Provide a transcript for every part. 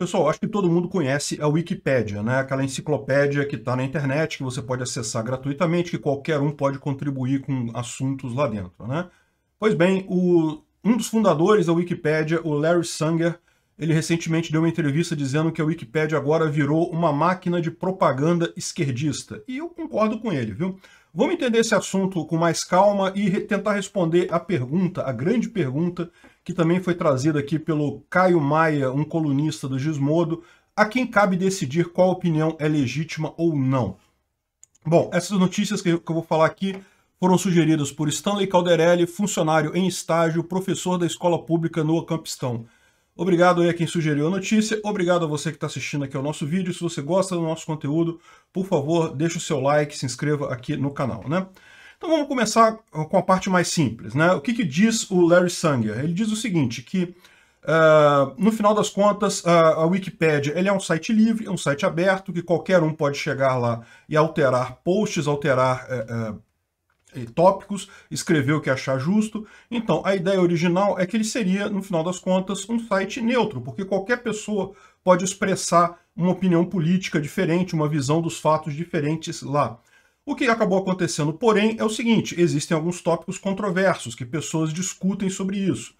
Pessoal, acho que todo mundo conhece a Wikipédia, né? aquela enciclopédia que está na internet, que você pode acessar gratuitamente, que qualquer um pode contribuir com assuntos lá dentro. Né? Pois bem, o, um dos fundadores da Wikipédia, o Larry Sanger, ele recentemente deu uma entrevista dizendo que a Wikipédia agora virou uma máquina de propaganda esquerdista. E eu concordo com ele, viu? Vamos entender esse assunto com mais calma e tentar responder a pergunta, a grande pergunta que também foi trazido aqui pelo Caio Maia, um colunista do Gizmodo, a quem cabe decidir qual opinião é legítima ou não. Bom, essas notícias que eu vou falar aqui foram sugeridas por Stanley Calderelli, funcionário em estágio, professor da escola pública no Campistão. Obrigado aí a quem sugeriu a notícia, obrigado a você que está assistindo aqui ao nosso vídeo. Se você gosta do nosso conteúdo, por favor, deixe o seu like, se inscreva aqui no canal, né? Então vamos começar ah, com a parte mais simples. Né? O que, que diz o Larry Sanger? Ele diz o seguinte, que uh, no final das contas, uh, a Wikipédia ele é um site livre, é um site aberto, que qualquer um pode chegar lá e alterar posts, alterar uh, tópicos, escrever o que achar justo. Então, a ideia original é que ele seria, no final das contas, um site neutro, porque qualquer pessoa pode expressar uma opinião política diferente, uma visão dos fatos diferentes lá. O que acabou acontecendo, porém, é o seguinte: existem alguns tópicos controversos que pessoas discutem sobre isso.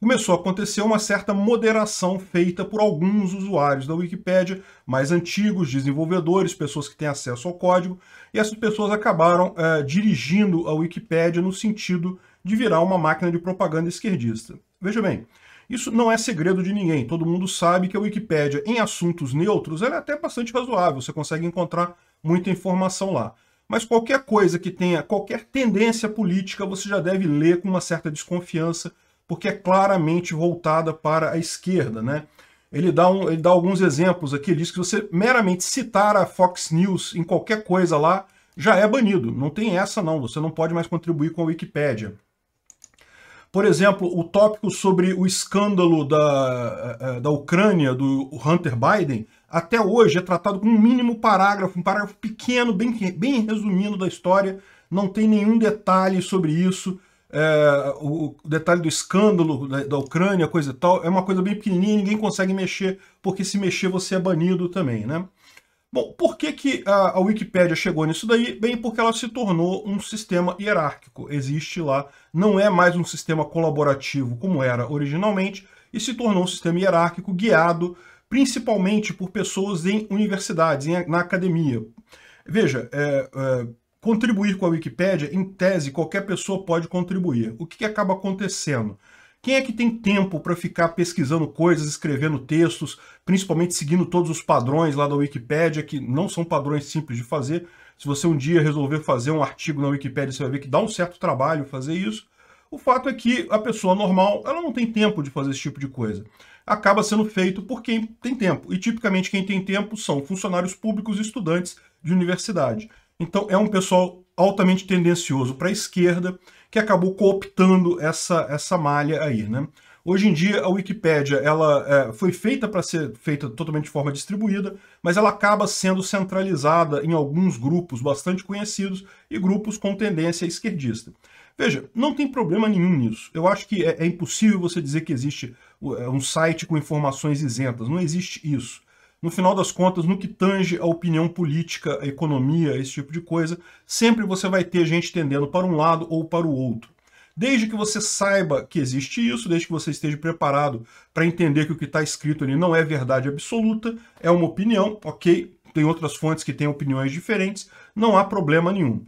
Começou a acontecer uma certa moderação feita por alguns usuários da Wikipédia, mais antigos, desenvolvedores, pessoas que têm acesso ao código, e essas pessoas acabaram é, dirigindo a Wikipédia no sentido de virar uma máquina de propaganda esquerdista. Veja bem, isso não é segredo de ninguém. Todo mundo sabe que a Wikipédia, em assuntos neutros, é até bastante razoável. Você consegue encontrar muita informação lá mas qualquer coisa que tenha qualquer tendência política você já deve ler com uma certa desconfiança, porque é claramente voltada para a esquerda, né? Ele dá, um, ele dá alguns exemplos aqui, ele diz que você meramente citar a Fox News em qualquer coisa lá já é banido. Não tem essa não, você não pode mais contribuir com a Wikipédia. Por exemplo, o tópico sobre o escândalo da, eh, eh, da Ucrânia, do Hunter Biden, até hoje é tratado com um mínimo parágrafo, um parágrafo pequeno, bem, bem resumindo da história, não tem nenhum detalhe sobre isso. É, o detalhe do escândalo da, da, Ucrânia, coisa e tal, é uma coisa bem pequenininha, ninguém consegue mexer, porque se mexer você é banido também, né? Bom, por que, que a, a Wikipédia chegou nisso daí? Bem, porque ela se tornou um sistema hierárquico, existe lá, não é mais um sistema colaborativo como era originalmente, e se tornou um sistema hierárquico guiado principalmente por pessoas em universidades, em, na academia. Veja, é, é, contribuir com a Wikipédia, em tese, qualquer pessoa pode contribuir. O que, que acaba acontecendo? Quem é que tem tempo para ficar pesquisando coisas, escrevendo textos, principalmente seguindo todos os padrões lá da Wikipédia, que não são padrões simples de fazer. Se você um dia resolver fazer um artigo na Wikipédia, você vai ver que dá um certo trabalho fazer isso. O fato é que a pessoa normal, ela não tem tempo de fazer esse tipo de coisa acaba sendo feito por quem tem tempo. E tipicamente quem tem tempo são funcionários públicos e estudantes de universidade. Então é um pessoal altamente tendencioso para a esquerda que acabou cooptando essa, essa malha aí, né? Hoje em dia, a Wikipédia ela é, foi feita para ser feita totalmente de forma distribuída, mas ela acaba sendo centralizada em alguns grupos bastante conhecidos e grupos com tendência esquerdista. Veja, não tem problema nenhum nisso. Eu acho que é, é impossível você dizer que existe é, um site com informações isentas. Não existe isso. No final das contas, no que tange a opinião política, a economia, esse tipo de coisa, sempre você vai ter gente tendendo para um lado ou para o outro. Desde que você saiba que existe isso, desde que você esteja preparado para entender que o que está escrito ali não é verdade absoluta, é uma opinião, ok? Tem outras fontes que têm opiniões diferentes, não há problema nenhum.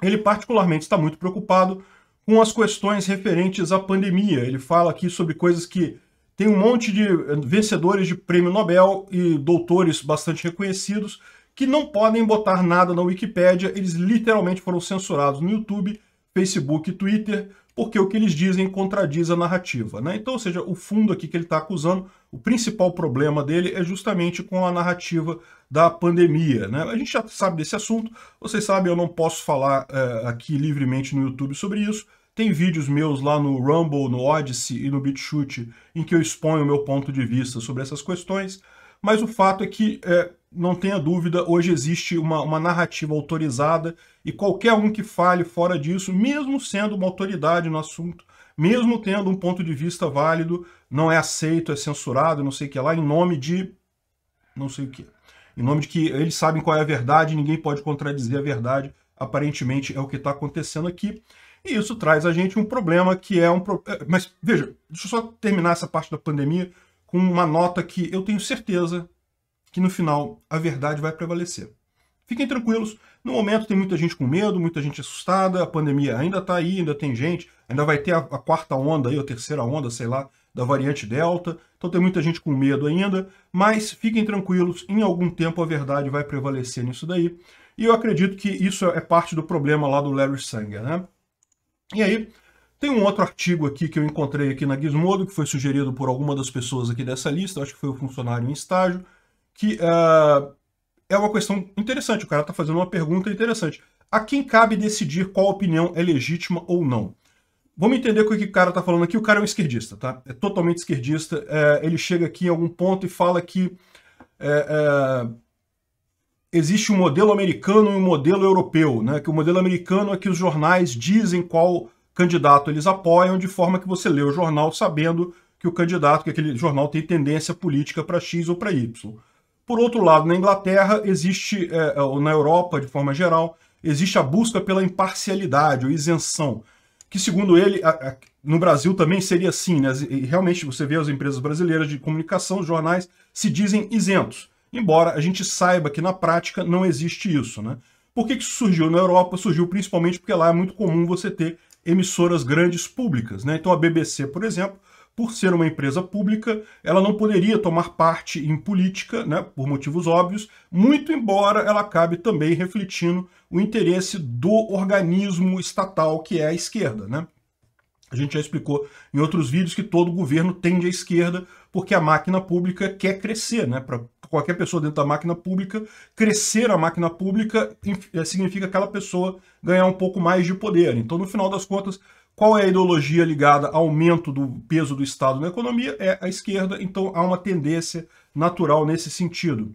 Ele particularmente está muito preocupado com as questões referentes à pandemia. Ele fala aqui sobre coisas que tem um monte de eh, vencedores de prêmio Nobel e doutores bastante reconhecidos que não podem botar nada na Wikipédia, eles literalmente foram censurados no YouTube Facebook e Twitter, porque o que eles dizem contradiz a narrativa. Né? Então, ou seja, o fundo aqui que ele está acusando, o principal problema dele é justamente com a narrativa da pandemia. Né? A gente já sabe desse assunto, vocês sabem, eu não posso falar é, aqui livremente no YouTube sobre isso. Tem vídeos meus lá no Rumble, no Odyssey e no BitChute em que eu exponho o meu ponto de vista sobre essas questões, mas o fato é que é, não tenha dúvida, hoje existe uma, uma narrativa autorizada e qualquer um que fale fora disso, mesmo sendo uma autoridade no assunto, mesmo tendo um ponto de vista válido, não é aceito, é censurado, não sei o que lá, em nome de não sei o que. Em nome de que eles sabem qual é a verdade, ninguém pode contradizer a verdade, aparentemente é o que está acontecendo aqui. E isso traz a gente um problema que é um... Pro... Eh, mas veja, deixa eu só terminar essa parte da pandemia com uma nota que eu tenho certeza que no final a verdade vai prevalecer. Fiquem tranquilos, no momento tem muita gente com medo, muita gente assustada, a pandemia ainda está aí, ainda tem gente, ainda vai ter a, a quarta onda aí, a terceira onda, sei lá, da variante Delta, então tem muita gente com medo ainda, mas fiquem tranquilos, em algum tempo a verdade vai prevalecer nisso daí, e eu acredito que isso é parte do problema lá do Larry Sanger, né? E aí, tem um outro artigo aqui que eu encontrei aqui na Gizmodo, que foi sugerido por alguma das pessoas aqui dessa lista, acho que foi o funcionário em estágio, que uh, é uma questão interessante. O cara está fazendo uma pergunta interessante. A quem cabe decidir qual opinião é legítima ou não? Vamos entender o que o cara está falando aqui. O cara é um esquerdista, tá? É totalmente esquerdista. É, ele chega aqui em algum ponto e fala que é, é, existe um modelo americano e um modelo europeu, né? Que o modelo americano é que os jornais dizem qual candidato eles apoiam, de forma que você lê o jornal sabendo que o candidato, que aquele jornal tem tendência política para X ou para Y. Por outro lado, na Inglaterra existe, é, é, ou na Europa de forma geral, existe a busca pela imparcialidade ou isenção, que segundo ele, a, a, no Brasil também seria assim, né? E realmente você vê as empresas brasileiras de comunicação, jornais, se dizem isentos, embora a gente saiba que na prática não existe isso, né? Por que, que isso surgiu na Europa? Surgiu principalmente porque lá é muito comum você ter emissoras grandes públicas, né? Então a BBC, por exemplo, por ser uma empresa pública, ela não poderia tomar parte em política, né, por motivos óbvios, muito embora ela acabe também refletindo o interesse do organismo estatal, que é a esquerda. Né? A gente já explicou em outros vídeos que todo governo tende à esquerda, porque a máquina pública quer crescer, né? Para qualquer pessoa dentro da máquina pública, crescer a máquina pública eh, significa aquela pessoa ganhar um pouco mais de poder. Então, no final das contas, qual é a ideologia ligada ao aumento do peso do Estado na economia? É a esquerda, então há uma tendência natural nesse sentido.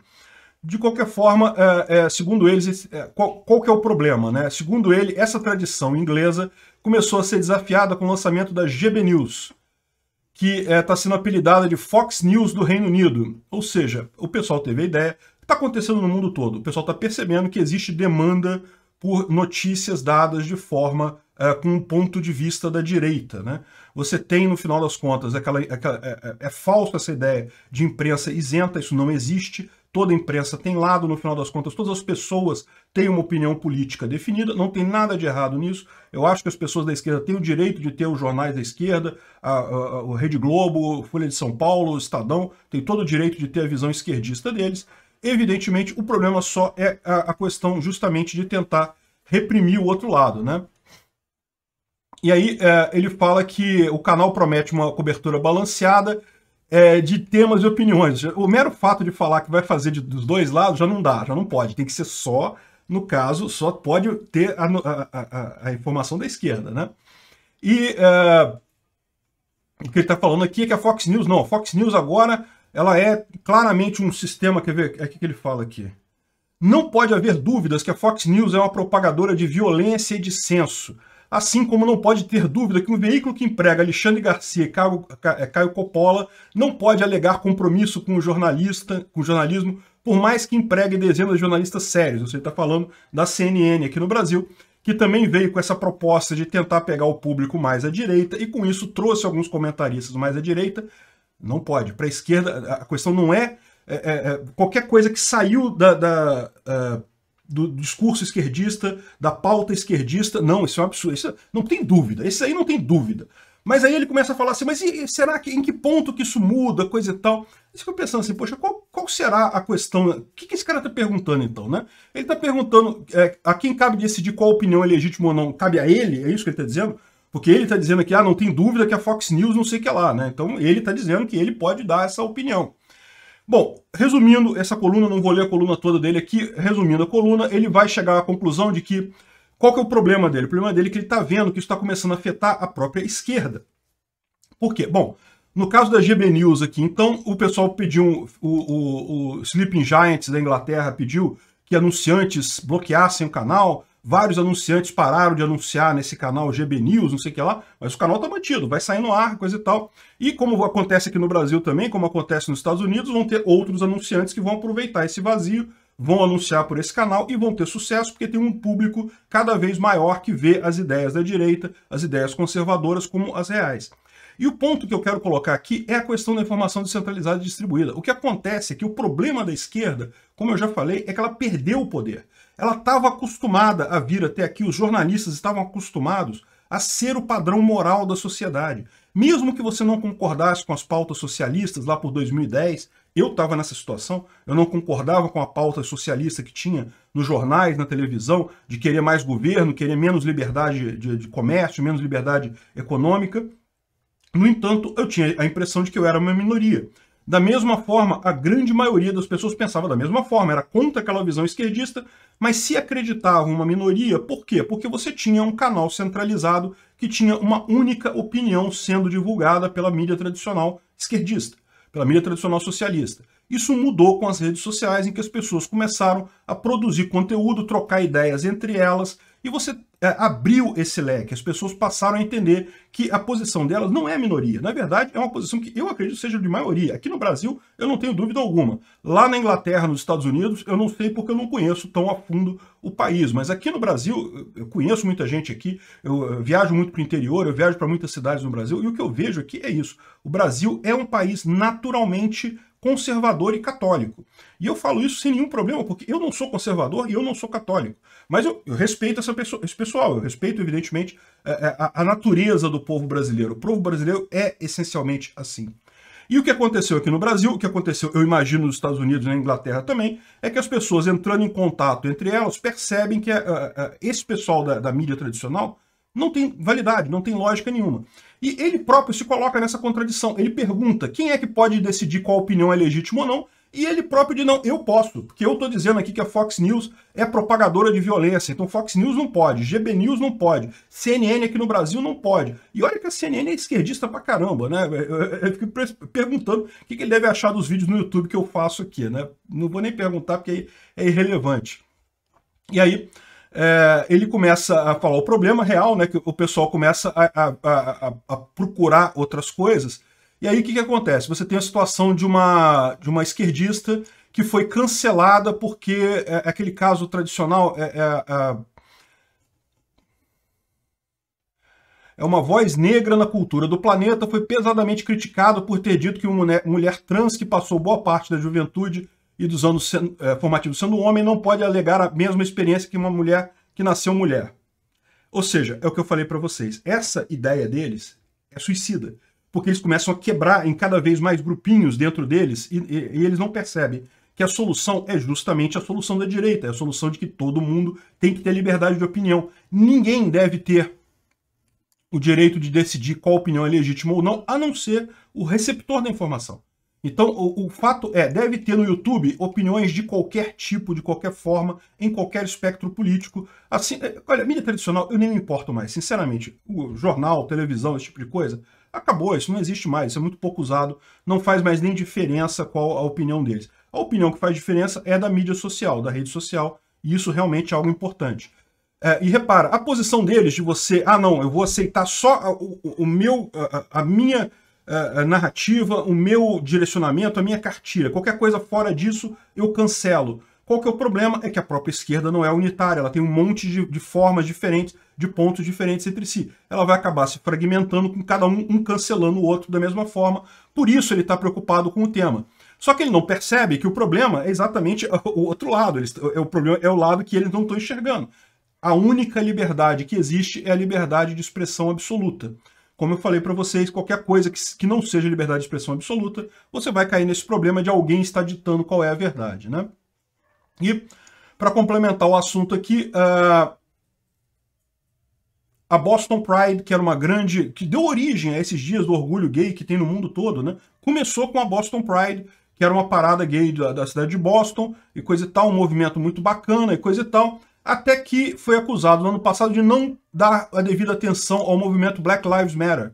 De qualquer forma, é, é, segundo eles, é, qual, qual, que é o problema? Né? Segundo ele, essa tradição inglesa começou a ser desafiada com o lançamento da GB News, que está é, sendo apelidada de Fox News do Reino Unido. Ou seja, o pessoal teve a ideia, está acontecendo no mundo todo, o pessoal está percebendo que existe demanda por notícias dadas de forma eh, com um ponto de vista da direita. Né? Você tem, no final das contas, aquela, aquela é, é, é falsa essa ideia de imprensa isenta, isso não existe. Toda imprensa tem lado, no final das contas, todas as pessoas têm uma opinião política definida, não tem nada de errado nisso. Eu acho que as pessoas da esquerda têm o direito de ter os jornais da esquerda, a, a, a Rede Globo, Folha de São Paulo, Estadão, têm todo o direito de ter a visão esquerdista deles. Evidentemente, o problema só é a, questão justamente de tentar reprimir o outro lado, né? E aí é, ele fala que o canal promete uma cobertura balanceada é, de temas e opiniões. O mero fato de falar que vai fazer de, dos dois lados já não dá, já não pode. Tem que ser só, no caso, só pode ter a, a, a informação da esquerda, né? E é, o que ele está falando aqui é que a Fox News, não, a Fox News agora ela é claramente um sistema, quer ver, é o que ele fala aqui. Não pode haver dúvidas que a Fox News é uma propagadora de violência e de censo assim como não pode ter dúvida que um veículo que emprega Alexandre Garcia e Caio, é, Caio Coppola não pode alegar compromisso com o jornalista, com o jornalismo, por mais que empregue dezenas de jornalistas sérios. Você está falando da CNN aqui no Brasil, que também veio com essa proposta de tentar pegar o público mais à direita e com isso trouxe alguns comentaristas mais à direita não pode. Para a esquerda, a questão não é, é, é, é, qualquer coisa que saiu da, da uh, do discurso esquerdista, da pauta esquerdista. Não, isso é um absurdo. Isso é, não tem dúvida. Isso aí não tem dúvida. Mas aí ele começa a falar assim, mas e, será que em que ponto que isso muda, coisa e tal? Você fica pensando assim, poxa, qual, qual será a questão? O que, que esse cara está perguntando então, né? Ele está perguntando é, a quem cabe decidir qual opinião é legítima ou não. Cabe a ele? É isso que ele está dizendo? Porque ele está dizendo aqui, ah, não tem dúvida que a Fox News não sei o que lá, né? Então ele está dizendo que ele pode dar essa opinião. Bom, resumindo essa coluna, não vou ler a coluna toda dele aqui, resumindo a coluna, ele vai chegar à conclusão de que qual que é o problema dele? O problema dele é que ele está vendo que está começando a afetar a própria esquerda. Por quê? Bom, no caso da GB News aqui, então, o pessoal pediu, o, o, o Sleeping Giants da Inglaterra pediu que anunciantes bloqueassem o canal, Vários anunciantes pararam de anunciar nesse canal GB News, não sei o que lá, mas o canal está mantido, vai sair no ar, coisa e tal. E como acontece aqui no Brasil também, como acontece nos Estados Unidos, vão ter outros anunciantes que vão aproveitar esse vazio, vão anunciar por esse canal e vão ter sucesso porque tem um público cada vez maior que vê as ideias da direita, as ideias conservadoras como as reais. E o ponto que eu quero colocar aqui é a questão da informação descentralizada e distribuída. O que acontece é que o problema da esquerda, como eu já falei, é que ela perdeu o poder. Ela estava acostumada a vir até aqui, os jornalistas estavam acostumados a ser o padrão moral da sociedade. Mesmo que você não concordasse com as pautas socialistas lá por 2010, eu estava nessa situação, eu não concordava com a pauta socialista que tinha nos jornais, na televisão, de querer mais governo, querer menos liberdade de, de comércio, menos liberdade econômica. No entanto, eu tinha a impressão de que eu era uma minoria. Da mesma forma, a grande maioria das pessoas pensava da mesma forma, era contra aquela visão esquerdista, mas se acreditava uma minoria, por quê? Porque você tinha um canal centralizado que tinha uma única opinião sendo divulgada pela mídia tradicional esquerdista, pela mídia tradicional socialista. Isso mudou com as redes sociais, em que as pessoas começaram a produzir conteúdo, trocar ideias entre elas, e você é, abriu esse leque, as pessoas passaram a entender que a posição delas não é minoria. Na verdade, é uma posição que eu acredito seja de maioria. Aqui no Brasil, eu não tenho dúvida alguma. Lá na Inglaterra, nos Estados Unidos, eu não sei porque eu não conheço tão a fundo o país. Mas aqui no Brasil, eu conheço muita gente aqui, eu viajo muito para o interior, eu viajo para muitas cidades no Brasil, e o que eu vejo aqui é isso. O Brasil é um país naturalmente conservador e católico. E eu falo isso sem nenhum problema, porque eu não sou conservador e eu não sou católico. Mas eu, eu respeito essa pessoa, esse pessoal, eu respeito, evidentemente, a, é, é, a, a natureza do povo brasileiro. O povo brasileiro é essencialmente assim. E o que aconteceu aqui no Brasil, o que aconteceu, eu imagino, nos Estados Unidos e na Inglaterra também, é que as pessoas entrando em contato entre elas percebem que uh, uh, esse pessoal da, da mídia tradicional não tem validade, não tem lógica nenhuma. E ele próprio se coloca nessa contradição. Ele pergunta quem é que pode decidir qual opinião é legítima ou não, e ele próprio diz, não, eu posso, porque eu estou dizendo aqui que a Fox News é propagadora de violência, então Fox News não pode, GB News não pode, CNN aqui no Brasil não pode. E olha que a CNN é esquerdista pra caramba, né? Eu fico perguntando o que ele deve achar dos vídeos no YouTube que eu faço aqui, né? Não vou nem perguntar, porque é irrelevante. E aí, é, ele começa a falar o problema real, né? Que o pessoal começa a, a, a, a procurar outras coisas. E aí o que, que acontece? Você tem a situação de uma, de uma esquerdista que foi cancelada porque é, aquele caso tradicional é, é, é, é uma voz negra na cultura do planeta, foi pesadamente criticado por ter dito que uma mulher, mulher trans que passou boa parte da juventude e dos anos é, formativos sendo homem não pode alegar a mesma experiência que uma mulher que nasceu mulher. Ou seja, é o que eu falei para vocês. Essa ideia deles é suicida, porque eles começam a quebrar em cada vez mais grupinhos dentro deles e, e, e eles não percebem que a solução é justamente a solução da direita, é a solução de que todo mundo tem que ter liberdade de opinião. Ninguém deve ter o direito de decidir qual opinião é legítima ou não, a não ser o receptor da informação. Então, o, o, fato é, deve ter no YouTube opiniões de qualquer tipo, de qualquer forma, em qualquer espectro político. Assim, é, olha, mídia tradicional, eu nem me importo mais, sinceramente. O jornal, televisão, esse tipo de coisa, acabou, isso não existe mais, isso é muito pouco usado, não faz mais nem diferença qual a opinião deles. A opinião que faz diferença é da mídia social, da rede social, e isso realmente é algo importante. É, e repara, a posição deles de você, ah não, eu vou aceitar só o, o meu, a, a minha a, é, é, narrativa, o meu direcionamento, a minha cartilha. Qualquer coisa fora disso, eu cancelo. Qual que é o problema? É que a própria esquerda não é unitária, ela tem um monte de, de, formas diferentes, de pontos diferentes entre si. Ela vai acabar se fragmentando, com cada um, um cancelando o outro da mesma forma. Por isso ele está preocupado com o tema. Só que ele não percebe que o problema é exatamente o outro lado. É, é o problema é o lado que eles não estão enxergando. A única liberdade que existe é a liberdade de expressão absoluta. Como eu falei para vocês, qualquer coisa que, que não seja liberdade de expressão absoluta, você vai cair nesse problema de alguém estar ditando qual é a verdade, né? E, para complementar o assunto aqui, uh, a Boston Pride, que era uma grande... que deu origem a esses dias do orgulho gay que tem no mundo todo, né? Começou com a Boston Pride, que era uma parada gay da, da cidade de Boston, e coisa e tal, um movimento muito bacana e coisa e tal até que foi acusado no ano passado de não dar a devida atenção ao movimento Black Lives Matter.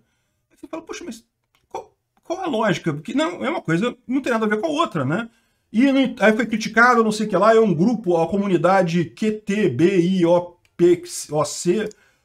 Aí você fala, poxa, mas qual, qual, a lógica? Porque não, é uma coisa, não tem nada a ver com a outra, né? E aí foi criticado, não sei o que lá, é um grupo, a comunidade QTBIOC,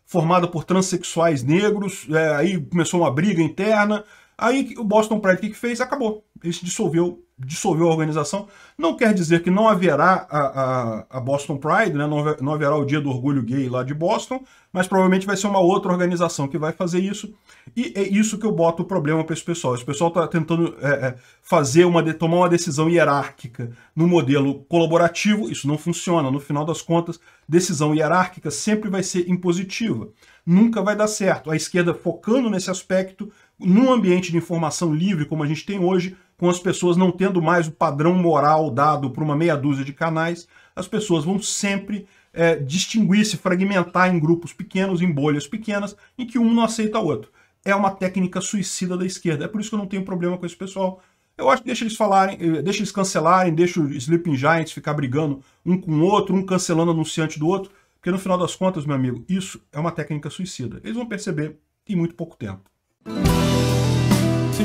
formada por transexuais negros, é, aí começou uma briga interna, aí o Boston Pride, o que, que fez? Acabou. Ele se dissolveu dissolveu a organização, não quer dizer que não haverá a, a, a Boston Pride, né? não, não haverá o Dia do Orgulho Gay lá de Boston, mas provavelmente vai ser uma outra organização que vai fazer isso, e é isso que eu boto o problema para esse pessoal. Esse pessoal está tentando é, é, fazer uma, tomar uma decisão hierárquica no modelo colaborativo, isso não funciona, no final das contas, decisão hierárquica sempre vai ser impositiva, nunca vai dar certo. A esquerda focando nesse aspecto, num ambiente de informação livre como a gente tem hoje, com as pessoas não tendo mais o padrão moral dado por uma meia dúzia de canais, as pessoas vão sempre é, distinguir, se fragmentar em grupos pequenos, em bolhas pequenas, em que um não aceita o outro. É uma técnica suicida da esquerda. É por isso que eu não tenho problema com esse pessoal. Eu acho que deixa eles falarem, eh, deixa eles cancelarem, deixa os Sleeping Giants ficar brigando um com o outro, um cancelando anunciante do outro, porque no final das contas, meu amigo, isso é uma técnica suicida. Eles vão perceber em muito pouco tempo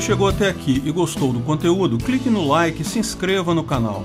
chegou até aqui e gostou do conteúdo, clique no like e se inscreva no canal.